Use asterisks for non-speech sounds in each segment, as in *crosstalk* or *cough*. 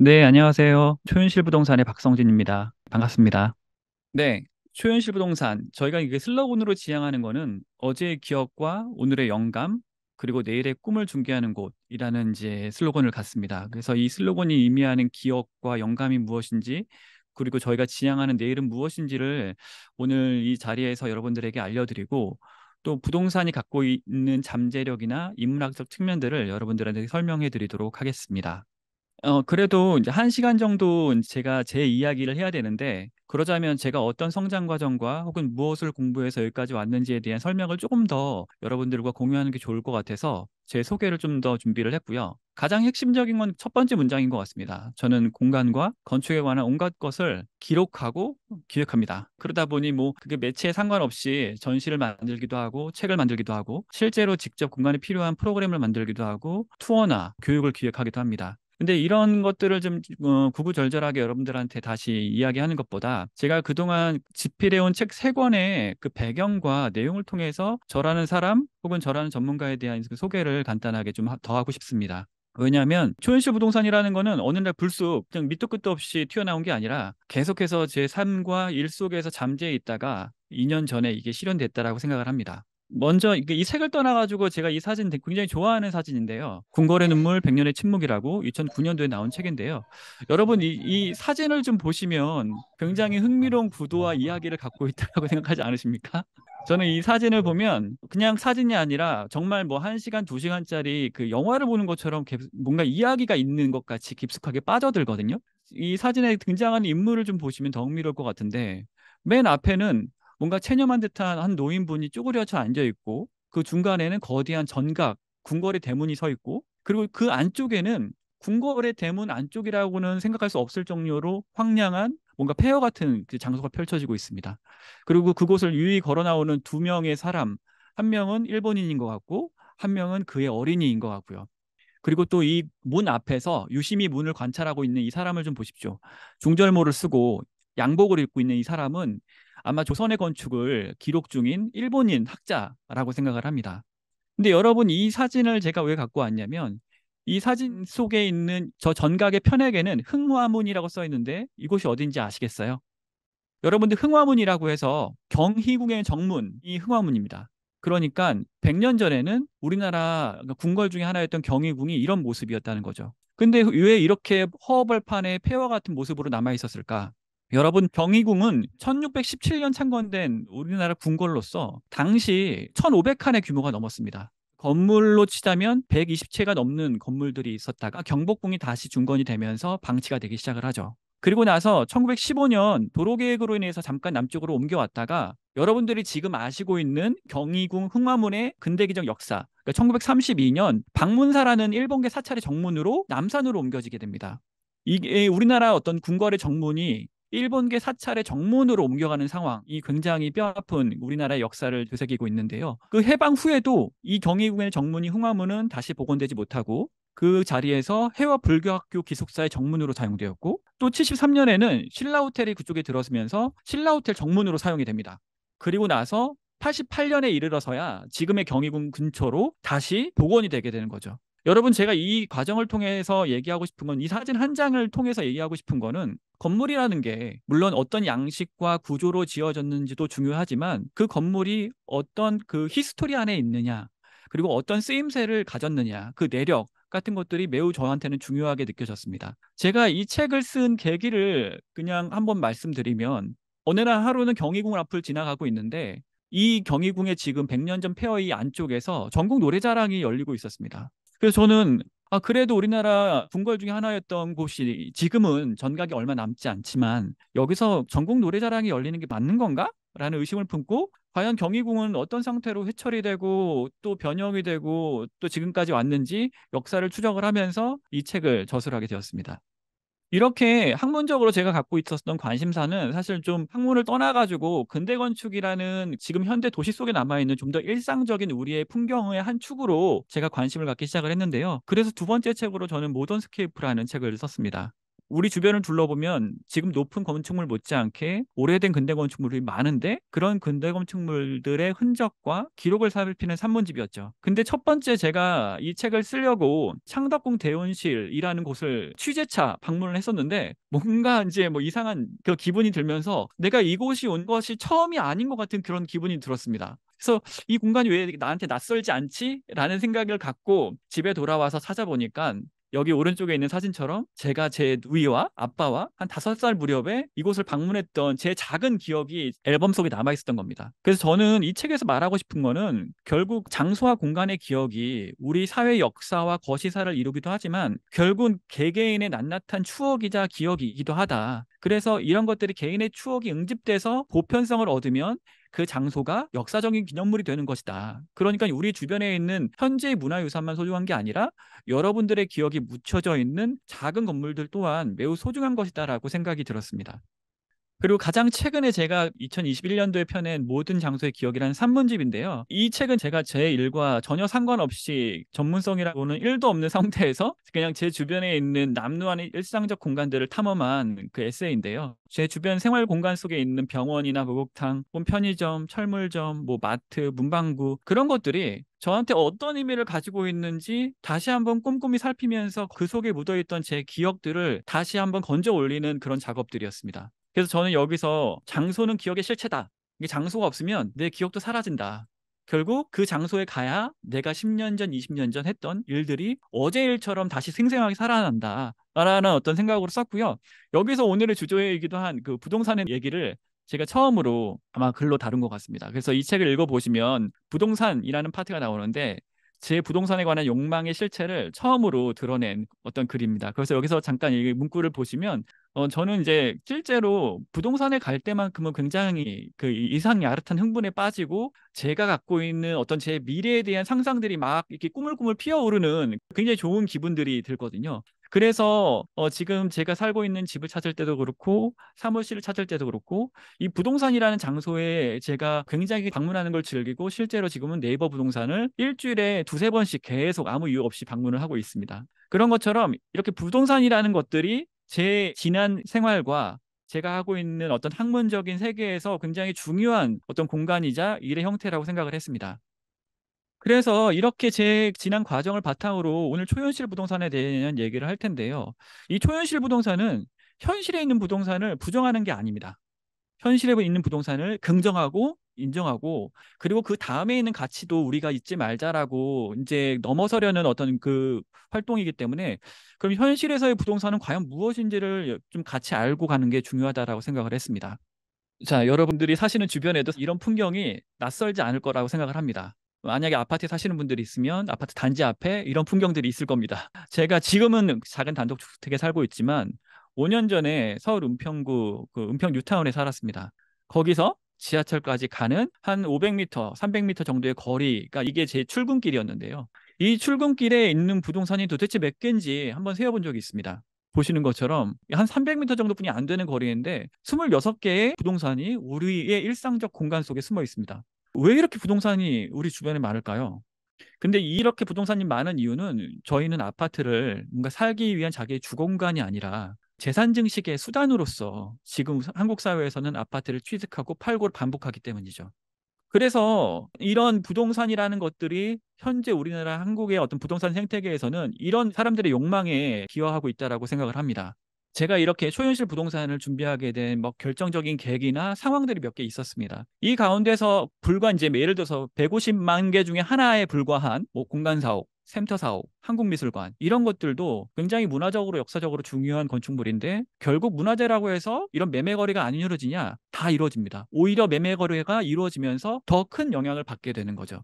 네, 안녕하세요. 초현실 부동산의 박성진입니다. 반갑습니다. 네, 초현실 부동산. 저희가 이게 슬로건으로 지향하는 거는 어제의 기억과 오늘의 영감, 그리고 내일의 꿈을 중개하는 곳이라는 이제 슬로건을 갖습니다. 그래서 이 슬로건이 의미하는 기억과 영감이 무엇인지, 그리고 저희가 지향하는 내일은 무엇인지를 오늘 이 자리에서 여러분들에게 알려드리고, 또 부동산이 갖고 있는 잠재력이나 인문학적 측면들을 여러분들한테 설명해 드리도록 하겠습니다. 어, 그래도 이제 한 시간 정도 제가 제 이야기를 해야 되는데, 그러자면 제가 어떤 성장 과정과 혹은 무엇을 공부해서 여기까지 왔는지에 대한 설명을 조금 더 여러분들과 공유하는 게 좋을 것 같아서 제 소개를 좀 더 준비를 했고요. 가장 핵심적인 건 첫 번째 문장인 것 같습니다. 저는 공간과 건축에 관한 온갖 것을 기록하고 기획합니다. 그러다 보니 뭐 그게 매체에 상관없이 전시를 만들기도 하고 책을 만들기도 하고 실제로 직접 공간에 필요한 프로그램을 만들기도 하고 투어나 교육을 기획하기도 합니다. 근데 이런 것들을 좀 어, 구구절절하게 여러분들한테 다시 이야기하는 것보다 제가 그동안 집필해온 책 세 권의 그 배경과 내용을 통해서 저라는 사람 혹은 저라는 전문가에 대한 그 소개를 간단하게 좀 더 하고 싶습니다. 왜냐하면 초현실 부동산이라는 거는 어느 날 불쑥 그냥 밑도 끝도 없이 튀어나온 게 아니라 계속해서 제 삶과 일 속에서 잠재해 있다가 2년 전에 이게 실현됐다라고 생각을 합니다. 먼저 이 책을 떠나가지고 제가 이 사진 굉장히 좋아하는 사진인데요. 궁궐의 눈물, 백년의 침묵이라고 2009년도에 나온 책인데요. 여러분 이, 이 사진을 좀 보시면 굉장히 흥미로운 구도와 이야기를 갖고 있다고 *laughs* 생각하지 않으십니까? 저는 이 사진을 보면 그냥 사진이 아니라 정말 뭐 1시간, 2시간짜리 그 영화를 보는 것처럼 뭔가 이야기가 있는 것 같이 깊숙하게 빠져들거든요. 이 사진에 등장하는 인물을 좀 보시면 더 흥미로울 것 같은데 맨 앞에는 뭔가 체념한 듯한 한 노인분이 쪼그려져 앉아 있고 그 중간에는 거대한 전각, 궁궐의 대문이 서 있고 그리고 그 안쪽에는 궁궐의 대문 안쪽이라고는 생각할 수 없을 정도로 황량한 뭔가 폐허 같은 그 장소가 펼쳐지고 있습니다. 그리고 그곳을 유유히 걸어 나오는 두 명의 사람, 한 명은 일본인인 것 같고 한 명은 그의 어린이인 것 같고요. 그리고 또 이 문 앞에서 유심히 문을 관찰하고 있는 이 사람을 좀 보십시오. 중절모를 쓰고 양복을 입고 있는 이 사람은 아마 조선의 건축을 기록 중인 일본인 학자라고 생각을 합니다. 근데 여러분 이 사진을 제가 왜 갖고 왔냐면 이 사진 속에 있는 저 전각의 편에게는 흥화문이라고 써 있는데 이곳이 어딘지 아시겠어요? 여러분들 흥화문이라고 해서 경희궁의 정문이 흥화문입니다. 그러니까 100년 전에는 우리나라 궁궐 중에 하나였던 경희궁이 이런 모습이었다는 거죠. 근데 왜 이렇게 허벌판에 폐허 같은 모습으로 남아 있었을까? 여러분 경희궁은 1617년 창건된 우리나라 궁궐로서 당시 1500칸의 규모가 넘었습니다. 건물로 치자면 120채가 넘는 건물들이 있었다가 경복궁이 다시 중건이 되면서 방치가 되기 시작을 하죠. 그리고 나서 1915년 도로계획으로 인해서 잠깐 남쪽으로 옮겨왔다가 여러분들이 지금 아시고 있는 경희궁 흥화문의 근대기적 역사 그러니까 1932년 방문사라는 일본계 사찰의 정문으로 남산으로 옮겨지게 됩니다. 이게 우리나라 어떤 궁궐의 정문이 일본계 사찰의 정문으로 옮겨가는 상황이 굉장히 뼈아픈 우리나라의 역사를 되새기고 있는데요. 그 해방 후에도 이 경희궁의 정문이 흥화문은 다시 복원되지 못하고 그 자리에서 해와 불교학교 기숙사의 정문으로 사용되었고 또 73년에는 신라호텔이 그쪽에 들어서면서 신라호텔 정문으로 사용이 됩니다. 그리고 나서 88년에 이르러서야 지금의 경희궁 근처로 다시 복원이 되게 되는 거죠. 여러분 제가 이 과정을 통해서 얘기하고 싶은 건 이 사진 한 장을 통해서 얘기하고 싶은 거는 건물이라는 게 물론 어떤 양식과 구조로 지어졌는지도 중요하지만 그 건물이 어떤 그 히스토리 안에 있느냐 그리고 어떤 쓰임새를 가졌느냐 그 내력 같은 것들이 매우 저한테는 중요하게 느껴졌습니다. 제가 이 책을 쓴 계기를 그냥 한번 말씀드리면 어느 날 하루는 경희궁 앞을 지나가고 있는데 이 경희궁의 지금 100년 전 폐허의 안쪽에서 전국 노래자랑이 열리고 있었습니다. 그래서 저는 아, 그래도 우리나라 궁궐 중에 하나였던 곳이 지금은 전각이 얼마 남지 않지만 여기서 전국 노래자랑이 열리는 게 맞는 건가? 라는 의심을 품고 과연 경희궁은 어떤 상태로 회철이 되고 또 변형이 되고 또 지금까지 왔는지 역사를 추적을 하면서 이 책을 저술하게 되었습니다. 이렇게 학문적으로 제가 갖고 있었던 관심사는 사실 좀 학문을 떠나가지고 근대 건축이라는 지금 현대 도시 속에 남아있는 좀 더 일상적인 우리의 풍경의 한 축으로 제가 관심을 갖기 시작을 했는데요. 그래서 두 번째 책으로 저는 모던 스케이프라는 책을 썼습니다. 우리 주변을 둘러보면 지금 높은 건축물 못지않게 오래된 근대 건축물이 많은데 그런 근대 건축물들의 흔적과 기록을 살피는 산문집이었죠. 근데 첫 번째 제가 이 책을 쓰려고 창덕궁 대원실이라는 곳을 취재차 방문을 했었는데 뭔가 이제 뭐 이상한 그 기분이 들면서 내가 이곳이 온 것이 처음이 아닌 것 같은 그런 기분이 들었습니다. 그래서 이 공간이 왜 나한테 낯설지 않지? 라는 생각을 갖고 집에 돌아와서 찾아보니까 여기 오른쪽에 있는 사진처럼 제가 제 누이와 아빠와 한 다섯 살 무렵에 이곳을 방문했던 제 작은 기억이 앨범 속에 남아 있었던 겁니다. 그래서 저는 이 책에서 말하고 싶은 거는 결국 장소와 공간의 기억이 우리 사회 역사와 거시사를 이루기도 하지만 결국은 개개인의 낱낱한 추억이자 기억이기도 하다. 그래서 이런 것들이 개인의 추억이 응집돼서 보편성을 얻으면 그 장소가 역사적인 기념물이 되는 것이다. 그러니까 우리 주변에 있는 현재의 문화유산만 소중한 게 아니라 여러분들의 기억이 묻혀져 있는 작은 건물들 또한 매우 소중한 것이다라고 생각이 들었습니다. 그리고 가장 최근에 제가 2021년도에 펴낸 모든 장소의 기억이라는 산문집인데요. 이 책은 제가 제 일과 전혀 상관없이 전문성이라고는 1도 없는 *laughs* 상태에서 그냥 제 주변에 있는 남루한 일상적 공간들을 탐험한 그 에세이인데요. 제 주변 생활 공간 속에 있는 병원이나 목욕탕, 편의점, 철물점, 뭐 마트, 문방구 그런 것들이 저한테 어떤 의미를 가지고 있는지 다시 한번 꼼꼼히 살피면서 그 속에 묻어있던 제 기억들을 다시 한번 건져 올리는 그런 작업들이었습니다. 그래서 저는 여기서 장소는 기억의 실체다. 이게 장소가 없으면 내 기억도 사라진다. 결국 그 장소에 가야 내가 10년 전, 20년 전 했던 일들이 어제 일처럼 다시 생생하게 살아난다. 라는 어떤 생각으로 썼고요. 여기서 오늘의 주제이기도 한 그 부동산의 얘기를 제가 처음으로 아마 글로 다룬 것 같습니다. 그래서 이 책을 읽어보시면 부동산이라는 파트가 나오는데 제 부동산에 관한 욕망의 실체를 처음으로 드러낸 어떤 글입니다. 그래서 여기서 잠깐 이 문구를 보시면 어, 저는 이제 실제로 부동산에 갈 때만큼은 굉장히 그 이상 야릇한 흥분에 빠지고 제가 갖고 있는 어떤 제 미래에 대한 상상들이 막 이렇게 꾸물꾸물 피어오르는 굉장히 좋은 기분들이 들거든요. 그래서 어, 지금 제가 살고 있는 집을 찾을 때도 그렇고 사무실을 찾을 때도 그렇고 이 부동산이라는 장소에 제가 굉장히 방문하는 걸 즐기고 실제로 지금은 네이버 부동산을 일주일에 두세 번씩 계속 아무 이유 없이 방문을 하고 있습니다. 그런 것처럼 이렇게 부동산이라는 것들이 제 지난 생활과 제가 하고 있는 어떤 학문적인 세계에서 굉장히 중요한 어떤 공간이자 일의 형태라고 생각을 했습니다. 그래서 이렇게 제 지난 과정을 바탕으로 오늘 초현실 부동산에 대한 얘기를 할 텐데요. 이 초현실 부동산은 현실에 있는 부동산을 부정하는 게 아닙니다. 현실에 있는 부동산을 긍정하고 인정하고 그리고 그 다음에 있는 가치도 우리가 잊지 말자라고 이제 넘어서려는 어떤 그 활동이기 때문에 그럼 현실에서의 부동산은 과연 무엇인지를 좀 같이 알고 가는 게 중요하다라고 생각을 했습니다. 자, 여러분들이 사시는 주변에도 이런 풍경이 낯설지 않을 거라고 생각을 합니다. 만약에 아파트에 사시는 분들이 있으면 아파트 단지 앞에 이런 풍경들이 있을 겁니다. *laughs* 제가 지금은 작은 단독주택에 살고 있지만 5년 전에 서울 은평구 그 은평 뉴타운에 살았습니다. 거기서 지하철까지 가는 한 500m, 300m 정도의 거리가 이게 제 출근길이었는데요. 이 출근길에 있는 부동산이 도대체 몇 개인지 한번 세어본 적이 있습니다. 보시는 것처럼 한 300m 정도뿐이 안 되는 거리인데 26개의 부동산이 우리의 일상적 공간 속에 숨어 있습니다. 왜 이렇게 부동산이 우리 주변에 많을까요? 근데 이렇게 부동산이 많은 이유는 저희는 아파트를 뭔가 살기 위한 자기의 주공간이 아니라 재산 증식의 수단으로서 지금 한국 사회에서는 아파트를 취득하고 팔고 반복하기 때문이죠. 그래서 이런 부동산이라는 것들이 현재 우리나라 한국의 어떤 부동산 생태계에서는 이런 사람들의 욕망에 기여하고 있다라고 생각을 합니다. 제가 이렇게 초현실 부동산을 준비하게 된 뭐 결정적인 계기나 상황들이 몇 개 있었습니다. 이 가운데서 불과 이제 예를 들어서 150만 개 중에 하나에 불과한 뭐 공간 사옥, 센터 사옥, 한국미술관 이런 것들도 굉장히 문화적으로 역사적으로 중요한 건축물인데 결국 문화재라고 해서 이런 매매 거래가 안 이루어지냐 다 이루어집니다. 오히려 매매 거래가 이루어지면서 더 큰 영향을 받게 되는 거죠.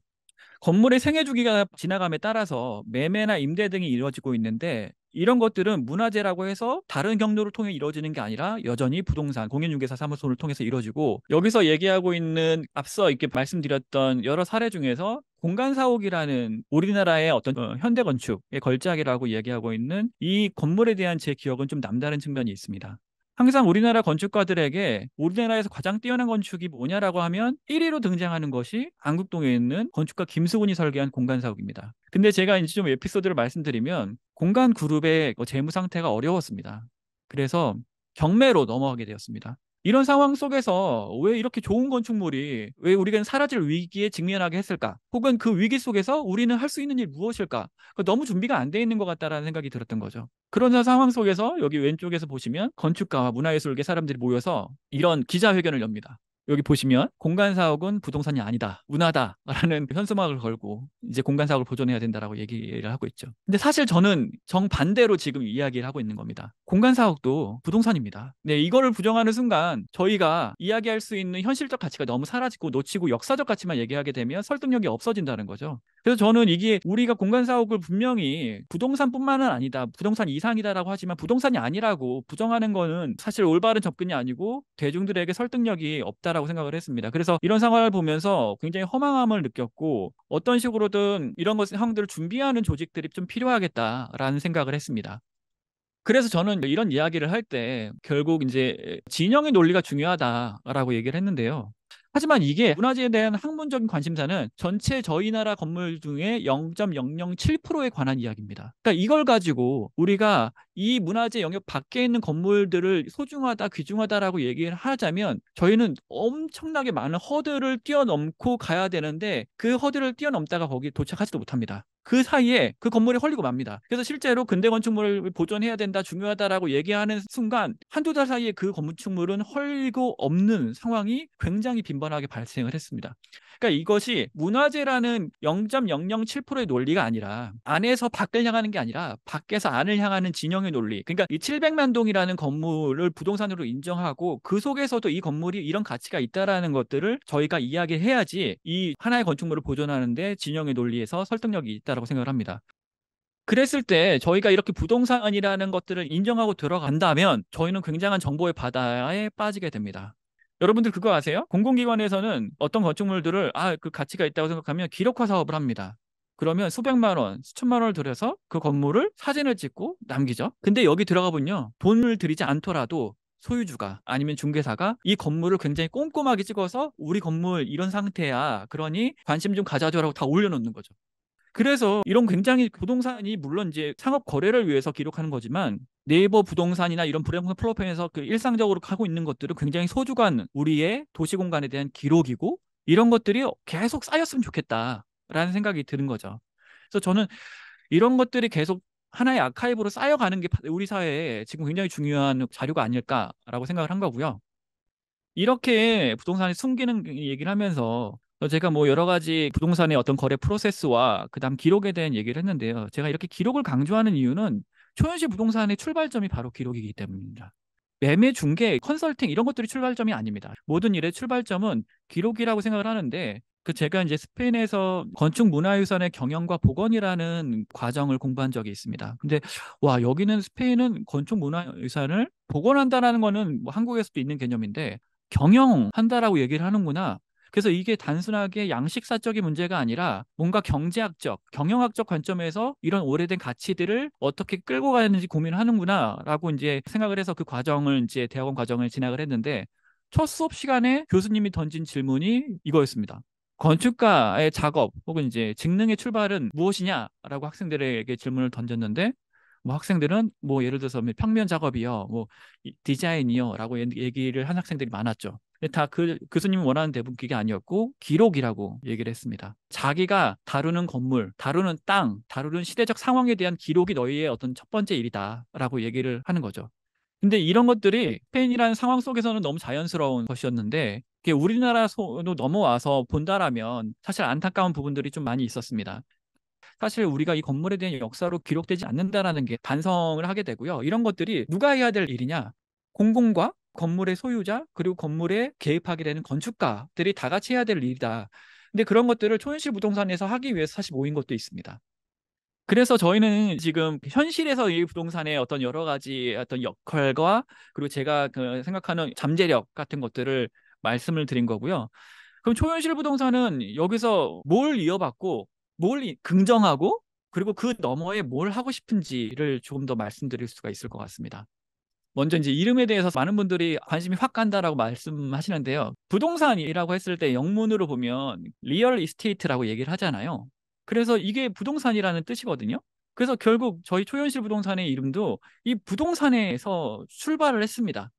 건물의 생애 주기가 지나감에 따라서 매매나 임대 등이 이루어지고 있는데 이런 것들은 문화재라고 해서 다른 경로를 통해 이루어지는 게 아니라 여전히 부동산 공인중개사 사무소를 통해서 이루어지고 여기서 얘기하고 있는 앞서 이렇게 말씀드렸던 여러 사례 중에서 공간사옥이라는 우리나라의 어떤 어, 현대 건축의 걸작이라고 얘기하고 있는 이 건물에 대한 제 기억은 좀 남다른 측면이 있습니다. 항상 우리나라 건축가들에게 우리나라에서 가장 뛰어난 건축이 뭐냐라고 하면 1위로 등장하는 것이 안국동에 있는 건축가 김수곤이 설계한 공간사옥입니다. 근데 제가 이제 좀 에피소드를 말씀드리면 공간 그룹의 뭐 재무 상태가 어려웠습니다. 그래서 경매로 넘어가게 되었습니다. 이런 상황 속에서 왜 이렇게 좋은 건축물이 왜 우리는 사라질 위기에 직면하게 했을까? 혹은 그 위기 속에서 우리는 할 수 있는 일 무엇일까? 그 너무 준비가 안 돼 있는 것 같다라는 생각이 들었던 거죠. 그런 상황 속에서 여기 왼쪽에서 보시면 건축가와 문화예술계 사람들이 모여서 이런 기자회견을 엽니다. 여기 보시면 공간 사업은 부동산이 아니다. 문화다라는 *laughs* 현수막을 걸고 이제 공간 사업을 보존해야 된다라고 얘기를 하고 있죠. 근데 사실 저는 정반대로 지금 이야기를 하고 있는 겁니다. 공간 사업도 부동산입니다. 네, 이거를 부정하는 순간 저희가 이야기할 수 있는 현실적 가치가 너무 사라지고 놓치고 역사적 가치만 얘기하게 되면 설득력이 없어진다는 거죠. 그래서 저는 이게 우리가 공간 사업을 분명히 부동산뿐만은 아니다. 부동산 이상이다라고 하지만 부동산이 아니라고 부정하는 거는 사실 올바른 접근이 아니고 대중들에게 설득력이 없다 않나라고 생각을 했습니다. 그래서 이런 상황을 보면서 굉장히 허망함을 느꼈고 어떤 식으로든 이런 것 상황들을 준비하는 조직들이 좀 필요하겠다라는 생각을 했습니다. 그래서 저는 이런 이야기를 할 때 결국 이제 진영의 논리가 중요하다라고 얘기를 했는데요. 하지만 이게 문화재에 대한 학문적인 관심사는 전체 저희 나라 건물 중에 0.007%에 관한 이야기입니다. 그러니까 이걸 가지고 우리가 이 문화재 영역 밖에 있는 건물들을 소중하다, 귀중하다라고 얘기를 하자면 저희는 엄청나게 많은 허들을 뛰어넘고 가야 되는데 그 허들을 뛰어넘다가 거기 도착하지도 못합니다. 그 사이에 그 건물이 헐리고 맙니다. 그래서 실제로 근대 건축물을 보존해야 된다, 중요하다라고 얘기하는 순간 한두 달 사이에 그 건축물은 헐리고 없는 상황이 굉장히 빈번하게 발생을 했습니다. 그러니까 이것이 문화재라는 0.007%의 논리가 아니라 안에서 밖을 향하는 게 아니라 밖에서 안을 향하는 진영의 논리. 그러니까 이 700만 동이라는 건물을 부동산으로 인정하고 그 속에서도 이 건물이 이런 가치가 있다라는 것들을 저희가 이야기해야지 이 하나의 건축물을 보존하는데 진영의 논리에서 설득력이 있다. 있다라고 생각을 합니다. 그랬을 때 저희가 이렇게 부동산이라는 것들을 인정하고 들어간다면 저희는 굉장한 정보의 바다에 빠지게 됩니다. 여러분들 그거 아세요? 공공기관에서는 어떤 건축물들을 아, 그 가치가 있다고 생각하면 기록화 사업을 합니다. 그러면 수백만 원, 수천만 원을 들여서 그 건물을 사진을 찍고 남기죠. 근데 여기 들어가 보면요. 돈을 들이지 않더라도 소유주가 아니면 중개사가 이 건물을 굉장히 꼼꼼하게 찍어서 우리 건물 이런 상태야. 그러니 관심 좀 가져줘라고 다 올려놓는 거죠. 그래서 이런 굉장히 부동산이 물론 이제 상업 거래를 위해서 기록하는 거지만 네이버 부동산이나 이런 부동산 플랫폼에서 그 일상적으로 하고 있는 것들은 굉장히 소중한 우리의 도시 공간에 대한 기록이고 이런 것들이 계속 쌓였으면 좋겠다라는 생각이 드는 거죠. 그래서 저는 이런 것들이 계속 하나의 아카이브로 쌓여가는 게 우리 사회에 지금 굉장히 중요한 자료가 아닐까라고 생각을 한 거고요. 이렇게 부동산이 숨기는 얘기를 하면서 어, 제가 뭐 여러 가지 부동산의 어떤 거래 프로세스와 그다음 기록에 대한 얘기를 했는데요. 제가 이렇게 기록을 강조하는 이유는 초현실 부동산의 출발점이 바로 기록이기 때문입니다. 매매 중개, 컨설팅 이런 것들이 출발점이 아닙니다. 모든 일의 출발점은 기록이라고 생각을 하는데 그 제가 이제 스페인에서 건축 문화유산의 경영과 복원이라는 과정을 공부한 적이 있습니다. 근데 와 여기는 스페인은 건축 문화유산을 복원한다라는 거는 뭐 한국에서도 있는 개념인데 경영한다라고 얘기를 하는구나. 그래서 이게 단순하게 양식사적인 문제가 아니라 뭔가 경제학적, 경영학적 관점에서 이런 오래된 가치들을 어떻게 끌고 가야 되는지 고민을 하는구나라고 이제 생각을 해서 그 과정을 이제 대학원 과정을 진학을 했는데 첫 수업 시간에 교수님이 던진 질문이 이거였습니다. 건축가의 작업 혹은 이제 직능의 출발은 무엇이냐라고 학생들에게 질문을 던졌는데 뭐 학생들은 뭐 예를 들어서 뭐 평면 작업이요, 뭐 디자인이요라고 얘기를 한 학생들이 많았죠. 다그 교수님이 원하는 대부분 그게 아니었고 기록이라고 얘기를 했습니다. 자기가 다루는 건물, 다루는 땅, 다루는 시대적 상황에 대한 기록이 너희의 어떤 첫 번째 일이다라고 얘기를 하는 거죠. 근데 이런 것들이 스페인이라는 상황 속에서는 너무 자연스러운 것이었는데 이게 우리나라로 넘어와서 본다라면 사실 안타까운 부분들이 좀 많이 있었습니다. 사실 우리가 이 건물에 대한 역사로 기록되지 않는다라는 게 반성을 하게 되고요. 이런 것들이 누가 해야 될 일이냐? 공공과 건물의 소유자 그리고 건물에 개입하게 되는 건축가들이 다 같이 해야 될 일이다. 근데 그런 것들을 초현실 부동산에서 하기 위해서 사실 모인 것도 있습니다. 그래서 저희는 지금 현실에서 이 부동산의 어떤 여러 가지 어떤 역할과 그리고 제가 그 생각하는 잠재력 같은 것들을 말씀을 드린 거고요. 그럼 초현실 부동산은 여기서 뭘 이어받고 뭘 긍정하고 그리고 그 너머에 뭘 하고 싶은지를 조금 더 말씀드릴 수가 있을 것 같습니다. 먼저 이제 이름에 대해서 많은 분들이 관심이 확 간다라고 말씀하시는데요. 부동산이라고 했을 때 영문으로 보면 리얼 이스테이트라고 얘기를 하잖아요. 그래서 이게 부동산이라는 뜻이거든요. 그래서 결국 저희 초현실 부동산의 이름도 이 부동산에서 출발을 했습니다.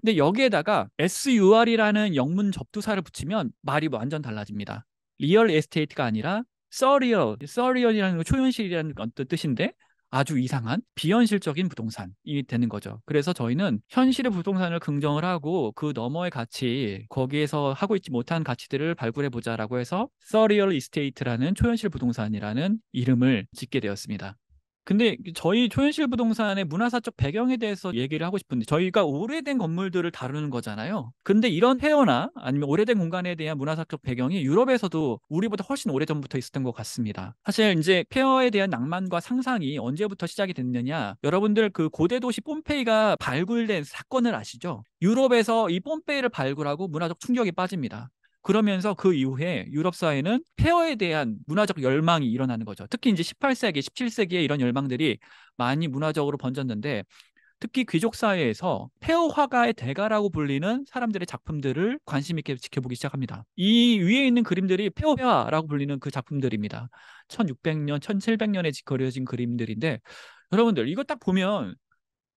근데 여기에다가 SUR이라는 영문 접두사를 붙이면 말이 완전 달라집니다. 리얼 에스테이트가 아니라 서리얼, 서리얼이라는 초현실이라는 어떤 뜻인데 아주 이상한 비현실적인 부동산이 되는 거죠. 그래서 저희는 현실의 부동산을 긍정을 하고 그 너머의 가치 거기에서 하고 있지 못한 가치들을 발굴해 보자라고 해서 서리얼 이스테이트라는 초현실 부동산이라는 이름을 짓게 되었습니다. 근데 저희 초현실 부동산의 문화사적 배경에 대해서 얘기를 하고 싶은데 저희가 오래된 건물들을 다루는 거잖아요. 근데 이런 폐허나 아니면 오래된 공간에 대한 문화사적 배경이 유럽에서도 우리보다 훨씬 오래전부터 있었던 것 같습니다. 사실 이제 폐허에 대한 낭만과 상상이 언제부터 시작이 됐느냐 여러분들 그 고대 도시 폼페이가 발굴된 사건을 아시죠? 유럽에서 이 폼페이를 발굴하고 문화적 충격에 빠집니다. 그러면서 그 이후에 유럽 사회는 폐허에 대한 문화적 열망이 일어나는 거죠. 특히 이제 18세기, 17세기에 이런 열망들이 많이 문화적으로 번졌는데 특히 귀족 사회에서 폐허 화가의 대가라고 불리는 사람들의 작품들을 관심 있게 지켜보기 시작합니다. 이 위에 있는 그림들이 폐허화라고 불리는 그 작품들입니다. 1600년, 1700년에 그려진 그림들인데 여러분들 이거 딱 보면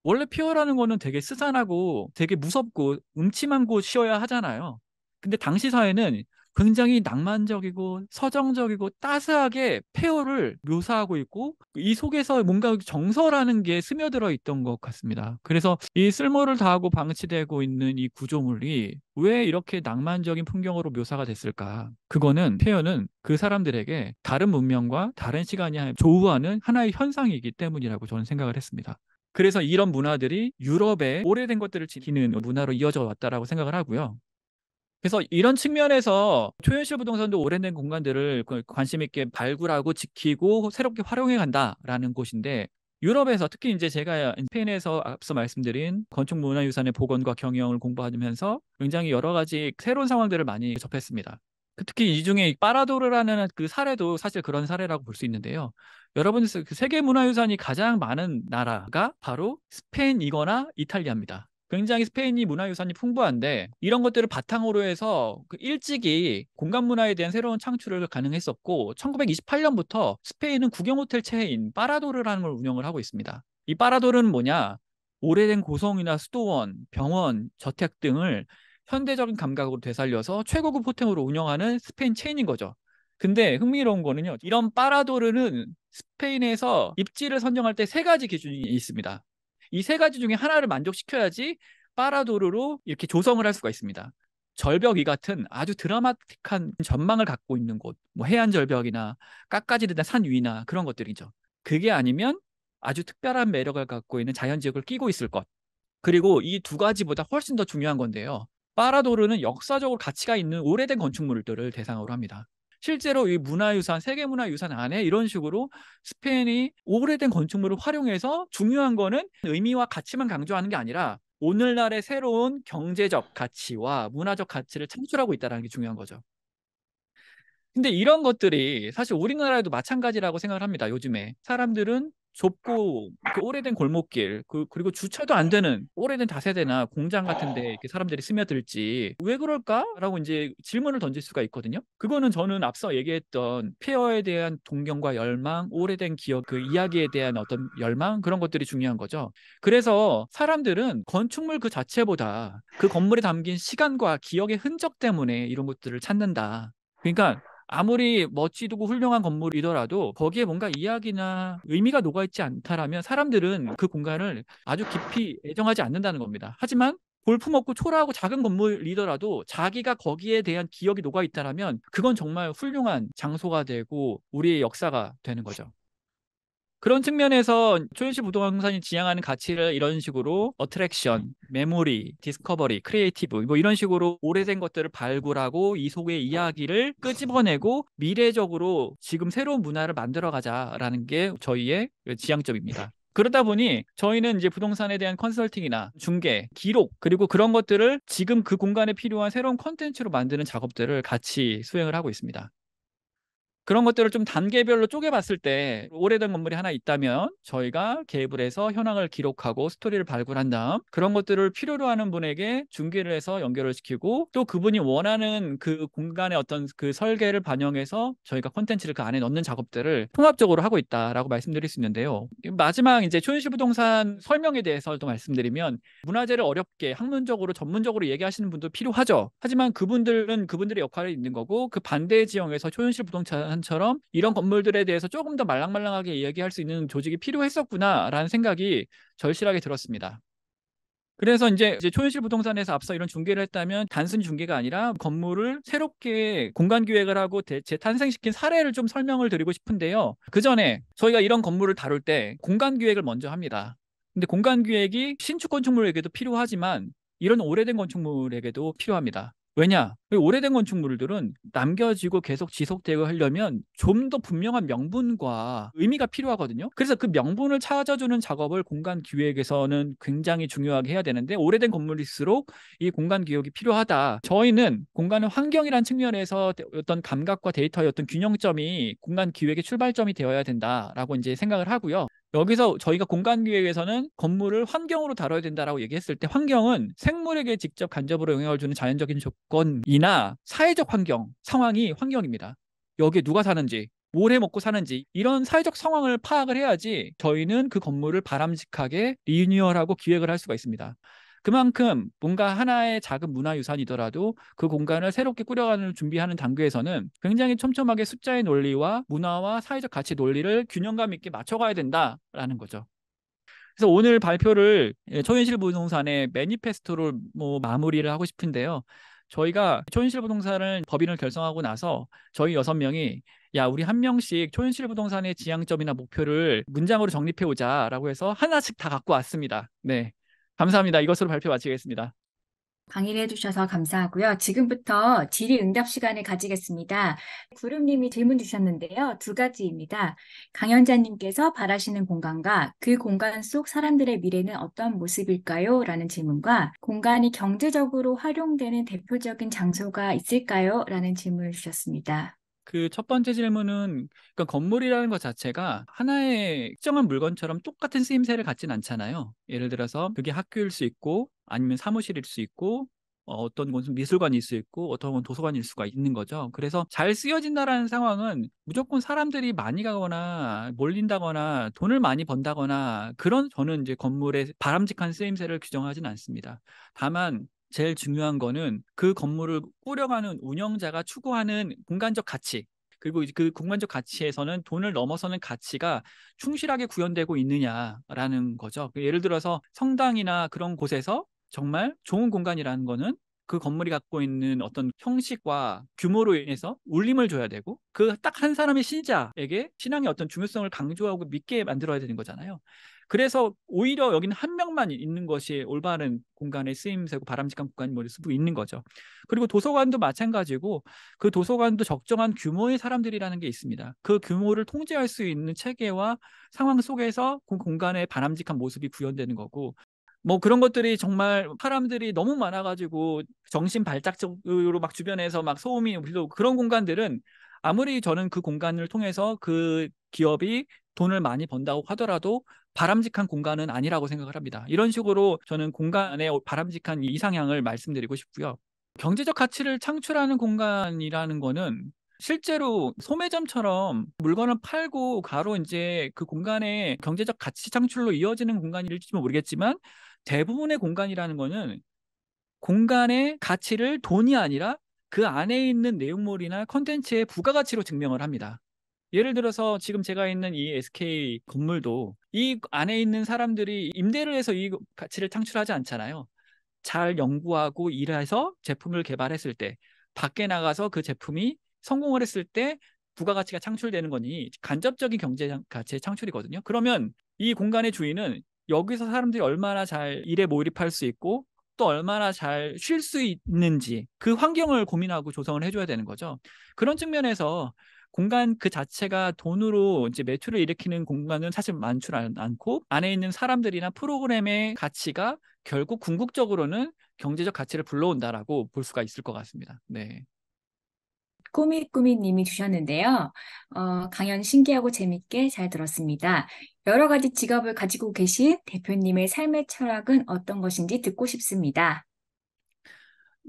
원래 폐어라는 거는 되게 쓰산하고 되게 무섭고 음침한 곳이어야 하잖아요. 근데 당시 사회는 굉장히 낭만적이고 서정적이고 따스하게 폐허를 묘사하고 있고 이 속에서 뭔가 정서라는 게 스며들어 있던 것 같습니다. 그래서 이 쓸모를 다하고 방치되고 있는 이 구조물이 왜 이렇게 낭만적인 풍경으로 묘사가 됐을까? 그거는 폐허는 그 사람들에게 다른 문명과 다른 시간이 조우하는 하나의 현상이기 때문이라고 저는 생각을 했습니다. 그래서 이런 문화들이 유럽의 오래된 것들을 지키는 문화로 이어져 왔다라고 생각을 하고요. 그래서 이런 측면에서 초현실 부동산도 오래된 공간들을 그 관심 있게 발굴하고 지키고 새롭게 활용해 간다라는 곳인데 유럽에서 특히 이제 제가 스페인에서 앞서 말씀드린 건축 문화유산의 복원과 경영을 공부하면서 굉장히 여러 가지 새로운 상황들을 많이 접했습니다. 그 특히 이 중에 파라도르라는 그 사례도 사실 그런 사례라고 볼 수 있는데요. 여러분 그 세계 문화유산이 가장 많은 나라가 바로 스페인이거나 이탈리아입니다. 굉장히 스페인이 문화유산이 풍부한데 이런 것들을 바탕으로 해서 그 일찍이 공간 문화에 대한 새로운 창출을 가능했었고 1928년부터 스페인은 국영 호텔 체인 파라도르라는 걸 운영을 하고 있습니다. 이 파라도르는 뭐냐? 오래된 고성이나 수도원, 병원, 저택 등을 현대적인 감각으로 되살려서 최고급 호텔로 으 운영하는 스페인 체인인 거죠. 근데 흥미로운 거는요. 이런 파라도르는 스페인에서 입지를 선정할 때 세 가지 기준이 있습니다. 이세 가지 중에 하나를 만족시켜야지 파라도르로 이렇게 조성을 할 수가 있습니다. 절벽이 같은 아주 드라마틱한 전망을 갖고 있는 곳, 뭐 해안 절벽이나 깎아지르다 산 위나 그런 것들이죠. 그게 아니면 아주 특별한 매력을 갖고 있는 자연 지역을 끼고 있을 것. 그리고 이 두 가지보다 훨씬 더 중요한 건데요. 파라도르는 역사적으로 가치가 있는 오래된 건축물들을 대상으로 합니다. 실제로 이 문화유산, 세계문화유산 안에 이런 식으로 스페인이 오래된 건축물을 활용해서 중요한 거는 의미와 가치만 강조하는 게 아니라 오늘날의 새로운 경제적 가치와 문화적 가치를 창출하고 있다는 게 중요한 거죠. 근데 이런 것들이 사실 우리나라에도 마찬가지라고 생각을 합니다. 요즘에 사람들은 좁고 그 오래된 골목길 그, 그리고 주차도 안 되는 오래된 다세대나 공장 같은데 이렇게 사람들이 스며들지 왜 그럴까라고 이제 질문을 던질 수가 있거든요. 그거는 저는 앞서 얘기했던 폐허에 대한 동경과 열망, 오래된 기억 그 이야기에 대한 어떤 열망 그런 것들이 중요한 거죠. 그래서 사람들은 건축물 그 자체보다 그 건물에 담긴 시간과 기억의 흔적 때문에 이런 것들을 찾는다. 그러니까 아무리 멋지고 훌륭한 건물이더라도 거기에 뭔가 이야기나 의미가 녹아있지 않다라면 사람들은 그 공간을 아주 깊이 애정하지 않는다는 겁니다. 하지만 볼품없고 초라하고 작은 건물이더라도 자기가 거기에 대한 기억이 녹아있다라면 그건 정말 훌륭한 장소가 되고 우리의 역사가 되는 거죠. 그런 측면에서 초현실 부동산이 지향하는 가치를 이런 식으로 어트랙션, 메모리, 디스커버리, 크리에이티브 뭐 이런 식으로 오래된 것들을 발굴하고 이 속의 이야기를 끄집어내고 미래적으로 지금 새로운 문화를 만들어 가자라는 게 저희의 지향점입니다. 그러다 보니 저희는 이제 부동산에 대한 컨설팅이나 중개, 기록 그리고 그런 것들을 지금 그 공간에 필요한 새로운 컨텐츠로 만드는 작업들을 같이 수행을 하고 있습니다. 그런 것들을 좀 단계별로 쪼개봤을 때 오래된 건물이 하나 있다면 저희가 개입을 해서 현황을 기록하고 스토리를 발굴한 다음 그런 것들을 필요로 하는 분에게 중계를 해서 연결을 시키고 또 그분이 원하는 그 공간의 어떤 그 설계를 반영해서 저희가 콘텐츠를 그 안에 넣는 작업들을 통합적으로 하고 있다라고 말씀드릴 수 있는데요. 마지막 이제 초현실 부동산 설명에 대해서 또 말씀드리면 문화재를 어렵게 학문적으로 전문적으로 얘기하시는 분도 필요하죠. 하지만 그분들은 그분들의 역할이 있는 거고 그 반대 지형에서 초현실 부동산 공간처럼 이런 건물들에 대해서 조금 더 말랑말랑하게 이야기할 수 있는 조직이 필요했었구나라는 생각이 절실하게 들었습니다. 그래서 이제, 초현실 부동산에서 앞서 이런 중개를 했다면 단순 중개가 아니라 건물을 새롭게 공간 기획을 하고 재탄생시킨 사례를 좀 설명을 드리고 싶은데요. 그 전에 저희가 이런 건물을 다룰 때 공간 기획을 먼저 합니다. 근데 공간 기획이 신축 건축물에게도 필요하지만 이런 오래된 건축물에게도 필요합니다. 왜냐? 그 오래된 건축물들은 남겨지고 계속 지속되고 하려면 좀 더 분명한 명분과 의미가 필요하거든요. 그래서 그 명분을 찾아주는 작업을 공간 기획에서는 굉장히 중요하게 해야 되는데 오래된 건물일수록 이 공간 기획이 필요하다. 저희는 공간은 환경이란 측면에서 어떤 감각과 데이터의 어떤 균형점이 공간 기획의 출발점이 되어야 된다라고 이제 생각을 하고요. 여기서 저희가 공간 기획에서는 건물을 환경으로 다뤄야 된다라고 얘기했을 때 환경은 생물에게 직접 간접으로 영향을 주는 자연적인 조건이나 사회적 환경, 상황이 환경입니다. 여기에 누가 사는지, 뭘 해먹고 사는지 이런 사회적 상황을 파악을 해야지 저희는 그 건물을 바람직하게 리뉴얼하고 기획을 할 수가 있습니다. 그만큼 뭔가 하나의 작은 문화유산이더라도 그 공간을 새롭게 꾸려가는 준비하는 단계에서는 굉장히 촘촘하게 숫자의 논리와 문화와 사회적 가치 논리를 균형감 있게 맞춰가야 된다라는 거죠. 그래서 오늘 발표를 예, 초현실 부동산의 매니페스토를뭐 마무리를 하고 싶은데요. 저희가 초현실 부동산을 법인을 결성하고 나서 저희 여섯 명이 야 우리 한 명씩 초현실 부동산의 지향점이나 목표를 문장으로 정립해 오자라고 해서 하나씩 다 갖고 왔습니다. 네. 감사합니다. 이것으로 발표 마치겠습니다. 강의를 해주셔서 감사하고요. 지금부터 질의응답 시간을 가지겠습니다. 구름님이 질문 주셨는데요. 두 가지입니다. 강연자님께서 바라시는 공간과 그 공간 속 사람들의 미래는 어떤 모습일까요? 라는 질문과 공간이 경제적으로 활용되는 대표적인 장소가 있을까요? 라는 질문을 주셨습니다. 그첫 번째 질문은 그러니까 건물이라는 것 자체가 하나의 특정한 물건처럼 똑같은 쓰임새를 갖진 않잖아요. 예를 들어서 그게 학교일 수 있고 아니면 사무실일 수 있고 어, 어떤 곳은 미술관일 수 있고 어떤 건 도서관일 수가 있는 거죠. 그래서 잘 쓰여진다라는 상황은 무조건 사람들이 많이 가거나 몰린다거나 돈을 많이 번다거나 그런 저는 이제 건물의 바람직한 쓰임새를 규정하진 않습니다. 다만 제일 중요한 거는 그 건물을 꾸려가는 운영자가 추구하는 공간적 가치 그리고 그 공간적 가치에서는 돈을 넘어서는 가치가 충실하게 구현되고 있느냐라는 거죠. 그 예를 들어서 성당이나 그런 곳에서 정말 좋은 공간이라는 거는 그 건물이 갖고 있는 어떤 형식과 규모로 인해서 울림을 줘야 되고 그 딱 한 사람의 신자에게 신앙의 어떤 중요성을 강조하고 믿게 만들어야 되는 거잖아요. 그래서 오히려 여기는 한 명만 있는 것이 올바른 공간에 쓰임새고 바람직한 공간이 모일 뭐 수도 있는 거죠. 그리고 도서관도 마찬가지고 그 도서관도 적정한 규모의 사람들이라는 게 있습니다. 그 규모를 통제할 수 있는 체계와 상황 속에서 그 공간의 바람직한 모습이 구현되는 거고 뭐 그런 것들이 정말 사람들이 너무 많아가지고 정신 발작적으로 막 주변에서 막 소음이 울리고 그런 공간들은 아무리 저는 그 공간을 통해서 그 기업이 돈을 많이 번다고 하더라도 바람직한 공간은 아니라고 생각을 합니다. 이런 식으로 저는 공간의 바람직한 이상향을 말씀드리고 싶고요. 경제적 가치를 창출하는 공간이라는 거는 실제로 소매점처럼 물건을 팔고 가로 이제 그 공간에 경제적 가치 창출로 이어지는 공간일지 모르겠지만 대부분의 공간이라는 거는 공간의 가치를 돈이 아니라 그 안에 있는 내용물이나 컨텐츠의 부가가치로 증명을 합니다. 예를 들어서 지금 제가 있는 이 SK 건물도 이 안에 있는 사람들이 임대를 해서 이 가치를 창출하지 않잖아요. 잘 연구하고 일해서 제품을 개발했을 때 밖에 나가서 그 제품이 성공을 했을 때 부가가치가 창출되는 거니 간접적인 경제 가치의 창출이거든요. 그러면 이 공간의 주인은 여기서 사람들이 얼마나 잘 일에 몰입할 수 있고 또 얼마나 잘 쉴 수 있는지 그 환경을 고민하고 조성을 해줘야 되는 거죠. 그런 측면에서 공간 그 자체가 돈으로 이제 매출을 일으키는 공간은 사실 많지 않고 안에 있는 사람들이나 프로그램의 가치가 결국 궁극적으로는 경제적 가치를 불러온다라고 볼 수가 있을 것 같습니다. 네. 꾸미꾸미님이 주셨는데요. 어, 강연 신기하고 재밌게 잘 들었습니다. 여러 가지 직업을 가지고 계신 대표님의 삶의 철학은 어떤 것인지 듣고 싶습니다.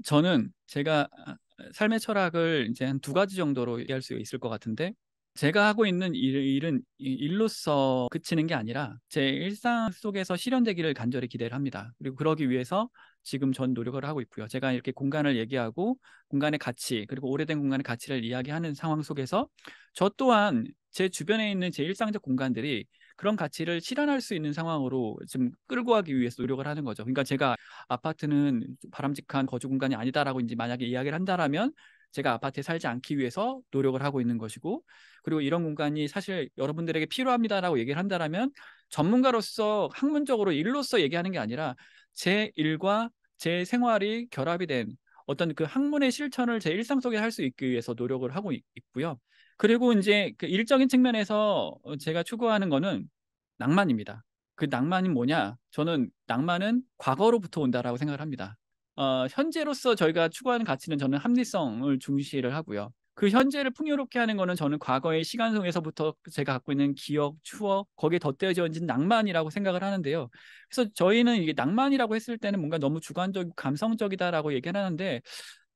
저는 제가 아, 삶의 철학을 이제 한두 가지 정도로 얘기할 수 있을 것 같은데 제가 하고 있는 일, 은 일로서 그치는 게 아니라 제 일상 속에서 실현되기를 간절히 기대를 합니다. 그리고 그러기 위해서 지금 전 노력을 하고 있고요. 제가 이렇게 공간을 얘기하고 공간의 가치 그리고 오래된 공간의 가치를 이야기하는 상황 속에서 저 또한 제 주변에 있는 제 일상적 공간들이 그런 가치를 실현할 수 있는 상황으로 지금 끌고 가기 위해서 노력을 하는 거죠. 그러니까 제가 아파트는 바람직한 거주 공간이 아니다라고 이제 만약에 이야기를 한다라면 제가 아파트에 살지 않기 위해서 노력을 하고 있는 것이고 그리고 이런 공간이 사실 여러분들에게 필요합니다라고 얘기를 한다라면 전문가로서 학문적으로 일로서 얘기하는 게 아니라 제 일과 제 생활이 결합이 된 어떤 그 학문의 실천을 제 일상 속에 할 수 있기 위해서 노력을 하고 있, 고요 그리고 이제 그 일적인 측면에서 어, 제가 추구하는 거는 낭만입니다. 그 낭만이 뭐냐? 저는 낭만은 과거로부터 온다라고 생각을 합니다. 어, 현재로서 저희가 추구하는 가치는 저는 합리성을 중시를 하고요. 그 현재를 풍요롭게 하는 거는 저는 과거의 시간 속에서부터 제가 갖고 있는 기억, 추억, 거기에 덧대어져 있는 낭만이라고 생각을 하는데요. 그래서 저희는 이게 낭만이라고 했을 때는 뭔가 너무 주관적 감성적이다라고 얘기를 하는데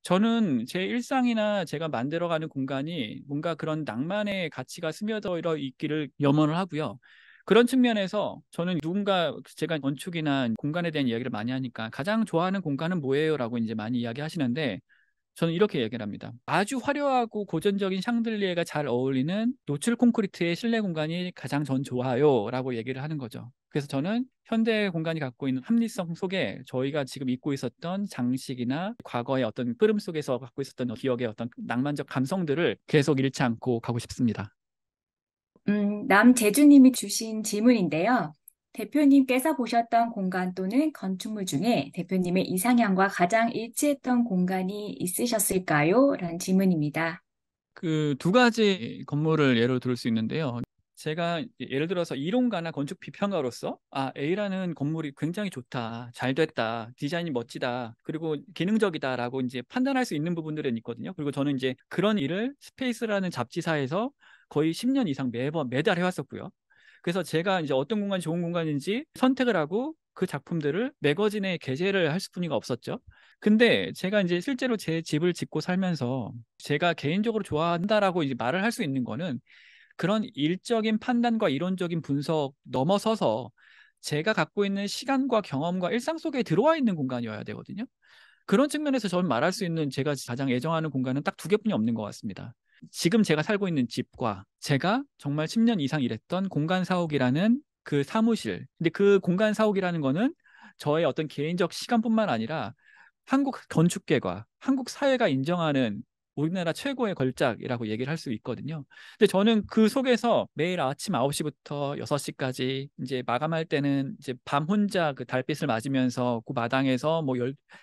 저는 제 일상이나 제가 만들어가는 공간이 뭔가 그런 낭만의 가치가 스며들어 있기를 염원을 하고요. 그런 측면에서 저는 누군가 제가 건축이나 공간에 대한 이야기를 많이 하니까 가장 좋아하는 공간은 뭐예요? 라고 이제 많이 이야기 하시는데 저는 이렇게 얘기를 합니다. 아주 화려하고 고전적인 샹들리에가 잘 어울리는 노출 콘크리트의 실내 공간이 가장 전 좋아요 라고 얘기를 하는 거죠. 그래서 저는 현대 공간이 갖고 있는 합리성 속에 저희가 지금 잊고 있었던 장식이나 과거의 어떤 흐름 속에서 갖고 있었던 기억의 어떤 낭만적 감성들을 계속 잃지 않고 가고 싶습니다. 음, 남재주님이 주신 질문인데요. 대표님께서 보셨던 공간 또는 건축물 중에 대표님의 이상향과 가장 일치했던 공간이 있으셨을까요? 라는 질문입니다. 그 두 가지 건물을 예로 들을 수 있는데요. 제가 예를 들어서 이론가나 건축 비평가로서 아 A라는 건물이 굉장히 좋다, 잘 됐다, 디자인이 멋지다, 그리고 기능적이다라고 이제 판단할 수 있는 부분들은 있거든요. 그리고 저는 이제 그런 일을 스페이스라는 잡지사에서 거의 10년 이상 매번 매달 해왔었고요. 그래서 제가 이제 어떤 공간이 좋은 공간인지 선택을 하고 그 작품들을 매거진에 게재를 할 수뿐이가 없었죠. 근데 제가 이제 실제로 제 집을 짓고 살면서 제가 개인적으로 좋아한다라고 이제 말을 할 수 있는 거는 그런 일적인 판단과 이론적인 분석 넘어서서 제가 갖고 있는 시간과 경험과 일상 속에 들어와 있는 공간이어야 되거든요. 그런 측면에서 저는 말할 수 있는 제가 가장 애정하는 공간은 딱 두 개뿐이 없는 것 같습니다. 지금 제가 살고 있는 집과 제가 정말 10년 이상 일했던 공간 사옥이라는 그 사무실. 근데 그 공간 사옥이라는 거는 저의 어떤 개인적 시간뿐만 아니라 한국 건축계가 한국 사회가 인정하는 우리나라 최고의 걸작이라고 얘기를 할 수 있거든요. 근데 저는 그 속에서 매일 아침 9시부터 6시까지 이제 마감할 때는 이제 밤 혼자 그 달빛을 맞으면서 그 마당에서 뭐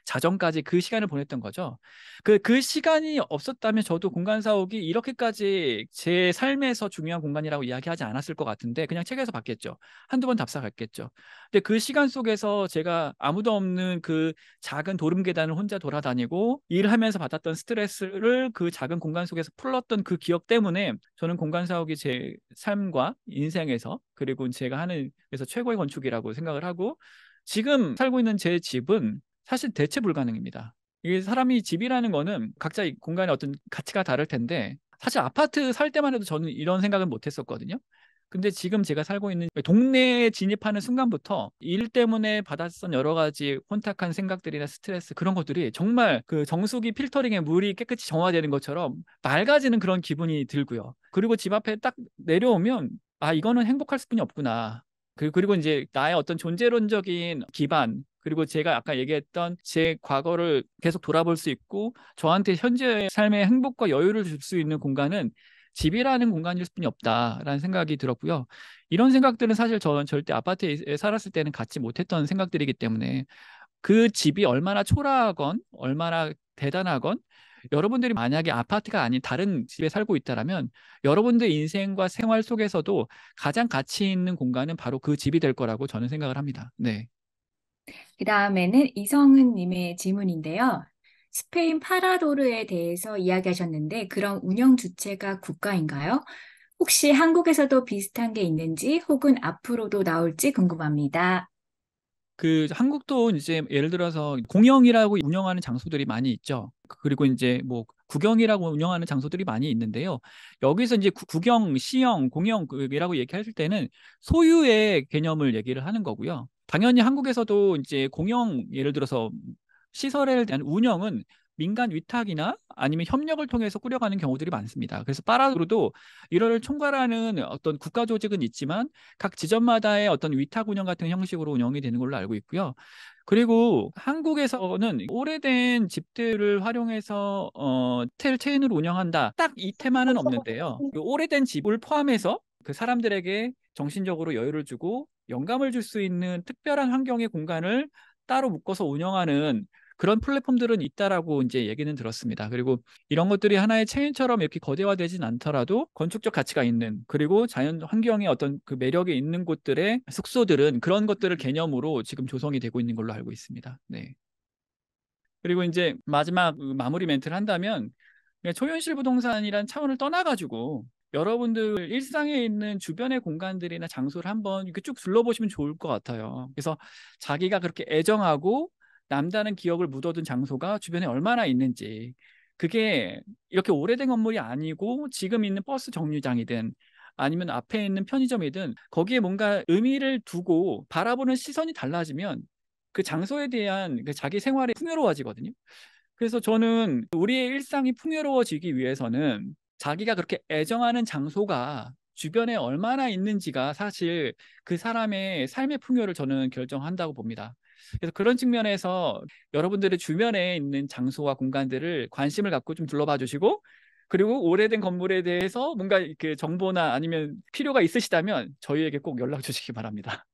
자정까지 그 시간을 보냈던 거죠. 그, 그 시간이 없었다면 저도 공간 사옥이 이렇게까지 제 삶에서 중요한 공간이라고 이야기하지 않았을 것 같은데 그냥 책에서 봤겠죠. 한두 번 답사갔겠죠. 근데 그 시간 속에서 제가 아무도 없는 그 작은 도름 계단을 혼자 돌아다니고 일하면서 받았던 스트레스를 기을그 작은 공간 속에서 풀렀던 그 기억 때문에 저는 공간 사옥이제 삶과 인생에서 그리고 제가 하는 그래서 최고의 건축이라고 생각을 하고 지금 살고 있는 제 집은 사실 대체 불가능입니다. 이게 사람이 집이라는 거는 각자 공간의 어떤 가치가 다를 텐데 사실 아파트 살 때만 해도 저는 이런 생각은 못 했었거든요. 근데 지금 제가 살고 있는 동네에 진입하는 순간부터 일 때문에 받았던 여러 가지 혼탁한 생각들이나 스트레스 그런 것들이 정말 그 정수기 필터링에 물이 깨끗이 정화되는 것처럼 맑아지는 그런 기분이 들고요. 그리고 집 앞에 딱 내려오면 아 이거는 행복할 수뿐이 없구나. 그, 그리고 이제 나의 어떤 존재론적인 기반 그리고 제가 아까 얘기했던 제 과거를 계속 돌아볼 수 있고 저한테 현재의 삶의 행복과 여유를 줄 수 있는 공간은 집이라는 공간일 뿐이 없다라는 생각이 들었고요. 이런 생각들은 사실 저는 절대 아파트에 살았을 때는 갖지 못했던 생각들이기 때문에 그 집이 얼마나 초라하건 얼마나 대단하건 여러분들이 만약에 아파트가 아닌 다른 집에 살고 있다라면 여러분들 인생과 생활 속에서도 가장 가치 있는 공간은 바로 그 집이 될 거라고 저는 생각을 합니다. 네. 그 다음에는 이성은 님의 질문인데요. 스페인 파라도르에 대해서 이야기하셨는데 그런 운영 주체가 국가인가요? 혹시 한국에서도 비슷한 게 있는지 혹은 앞으로도 나올지 궁금합니다. 그 한국도 이제 예를 들어서 공영이라고 운영하는 장소들이 많이 있죠. 그리고 이제 뭐 국영이라고 운영하는 장소들이 많이 있는데요. 여기서 이제 국영, 시영, 공영이라고 그 얘기할 때는 소유의 개념을 얘기를 하는 거고요. 당연히 한국에서도 이제 공영 예를 들어서 시설에 대한 운영은 민간 위탁이나 아니면 협력을 통해서 꾸려가는 경우들이 많습니다. 그래서 파라로도 이를 총괄하는 어떤 국가 조직은 있지만 각 지점마다의 어떤 위탁 운영 같은 형식으로 운영이 되는 걸로 알고 있고요. 그리고 한국에서는 오래된 집들을 활용해서 어, 텔 체인을 운영한다. 딱 이 테마는 없는데요. 그 오래된 집을 포함해서 그 사람들에게 정신적으로 여유를 주고 영감을 줄 수 있는 특별한 환경의 공간을 따로 묶어서 운영하는 그런 플랫폼들은 있다라고 이제 얘기는 들었습니다. 그리고 이런 것들이 하나의 체인처럼 이렇게 거대화되진 않더라도 건축적 가치가 있는 그리고 자연 환경의 어떤 그 매력이 있는 곳들의 숙소들은 그런 것들을 개념으로 지금 조성이 되고 있는 걸로 알고 있습니다. 네. 그리고 이제 마지막 그 마무리 멘트를 한다면 초현실 부동산이란 차원을 떠나가지고 여러분들 일상에 있는 주변의 공간들이나 장소를 한번 이렇게 쭉 둘러보시면 좋을 것 같아요. 그래서 자기가 그렇게 애정하고 남다른 기억을 묻어둔 장소가 주변에 얼마나 있는지 그게 이렇게 오래된 건물이 아니고 지금 있는 버스 정류장이든 아니면 앞에 있는 편의점이든 거기에 뭔가 의미를 두고 바라보는 시선이 달라지면 그 장소에 대한 그 자기 생활이 풍요로워지거든요. 그래서 저는 우리의 일상이 풍요로워지기 위해서는 자기가 그렇게 애정하는 장소가 주변에 얼마나 있는지가 사실 그 사람의 삶의 풍요를 저는 결정한다고 봅니다. 그래서 그런 측면에서 여러분들의 주변에 있는 장소와 공간들을 관심을 갖고 좀 둘러봐 주시고 그리고 오래된 건물에 대해서 뭔가 이렇게 그 정보나 아니면 필요가 있으시다면 저희에게 꼭 연락 주시기 바랍니다.